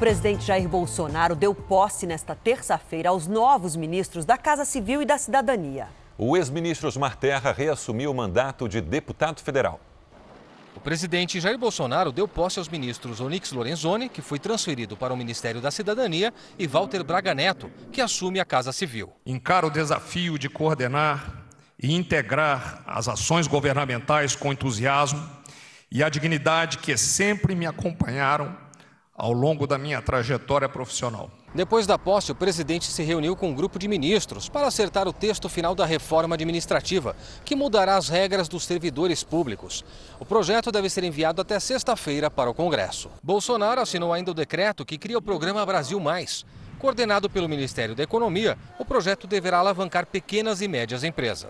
presidente Jair Bolsonaro deu posse nesta terça-feira aos novos ministros da Casa Civil e da Cidadania. O ex-ministro Osmar Terra reassumiu o mandato de deputado federal. O presidente Jair Bolsonaro deu posse aos ministros Onix Lorenzoni, que foi transferido para o Ministério da Cidadania, e Walter Braga Neto, que assume a Casa Civil. Encara o desafio de coordenar e integrar as ações governamentais com entusiasmo e a dignidade que sempre me acompanharam ao longo da minha trajetória profissional. Depois da posse, o presidente se reuniu com um grupo de ministros para acertar o texto final da reforma administrativa, que mudará as regras dos servidores públicos. O projeto deve ser enviado até sexta-feira para o Congresso. Bolsonaro assinou ainda o decreto que cria o programa Brasil Mais. Coordenado pelo Ministério da Economia, o projeto deverá alavancar pequenas e médias empresas.